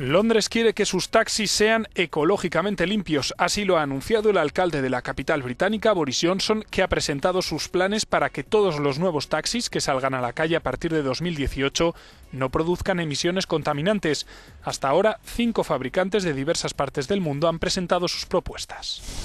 Londres quiere que sus taxis sean ecológicamente limpios, así lo ha anunciado el alcalde de la capital británica, Boris Johnson, que ha presentado sus planes para que todos los nuevos taxis que salgan a la calle a partir de 2018 no produzcan emisiones contaminantes. Hasta ahora, cinco fabricantes de diversas partes del mundo han presentado sus propuestas.